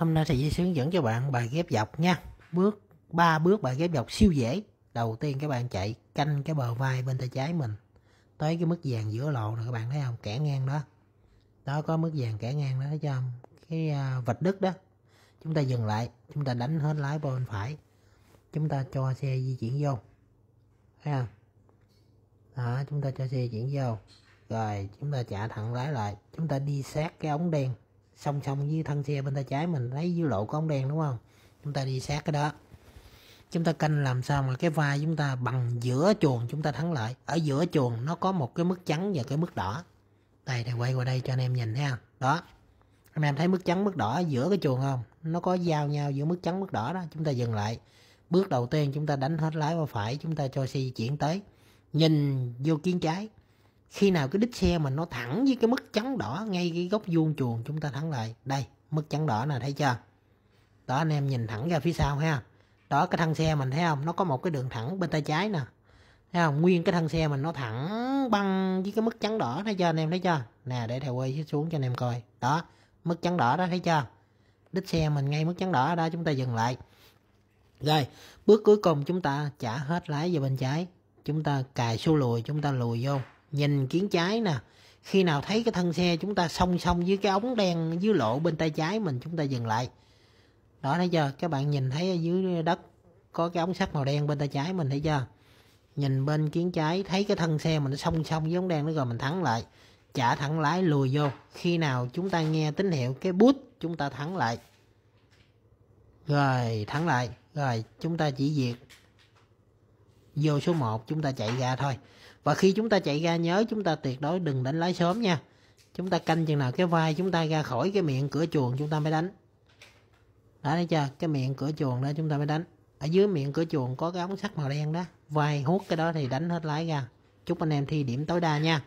Hôm nay thầy sẽ hướng dẫn cho bạn bài ghép dọc nha. Bước ba bước bài ghép dọc siêu dễ. Đầu tiên các bạn chạy canh cái bờ vai bên tay trái mình tới cái mức vàng giữa lộ rồi các bạn thấy không? Kẻ ngang đó. Đó có mức vàng kẻ ngang đó thấy chưa Cái à, vạch đứt đó. Chúng ta dừng lại, chúng ta đánh hết lái bên phải. Chúng ta cho xe di chuyển vô. Thấy không? Đó, chúng ta cho xe di chuyển vô. Rồi chúng ta trả thẳng lái lại, chúng ta đi sát cái ống đen song song với thân xe bên tay trái mình lấy dưới lộ có ống đen đúng không chúng ta đi sát cái đó chúng ta canh làm sao mà cái vai chúng ta bằng giữa chuồng chúng ta thắng lợi ở giữa chuồng nó có một cái mức trắng và cái mức đỏ đây thầy quay qua đây cho anh em nhìn thấy đó anh em thấy mức trắng mức đỏ giữa cái chuồng không nó có giao nhau giữa mức trắng mức đỏ đó chúng ta dừng lại bước đầu tiên chúng ta đánh hết lái qua phải chúng ta cho xe chuyển tới nhìn vô kiến trái khi nào cái đít xe mình nó thẳng với cái mức trắng đỏ ngay cái góc vuông chuồng chúng ta thắng lại đây mức trắng đỏ nè thấy chưa đó anh em nhìn thẳng ra phía sau ha đó cái thân xe mình thấy không nó có một cái đường thẳng bên tay trái nè thấy không nguyên cái thân xe mình nó thẳng băng với cái mức trắng đỏ thấy chưa anh em thấy chưa nè để thầy quay xuống cho anh em coi đó mức trắng đỏ đó thấy chưa đít xe mình ngay mức trắng đỏ đó chúng ta dừng lại rồi bước cuối cùng chúng ta trả hết lái về bên trái chúng ta cài số lùi chúng ta lùi vô nhìn kiến trái nè khi nào thấy cái thân xe chúng ta song song với cái ống đen dưới lộ bên tay trái mình chúng ta dừng lại đó thấy chưa các bạn nhìn thấy ở dưới đất có cái ống sắt màu đen bên tay trái mình thấy chưa nhìn bên kiến trái thấy cái thân xe mình song song với ống đen nó rồi mình thắng lại chả thẳng lái lùi vô khi nào chúng ta nghe tín hiệu cái bút chúng ta thắng lại rồi thắng lại rồi chúng ta chỉ việc vô số 1 chúng ta chạy ra thôi và khi chúng ta chạy ra nhớ chúng ta tuyệt đối đừng đánh lái sớm nha chúng ta canh chừng nào cái vai chúng ta ra khỏi cái miệng cửa chuồng chúng ta mới đánh đã thấy chưa cái miệng cửa chuồng đó chúng ta mới đánh ở dưới miệng cửa chuồng có cái ống sắt màu đen đó vai hút cái đó thì đánh hết lái ra chúc anh em thi điểm tối đa nha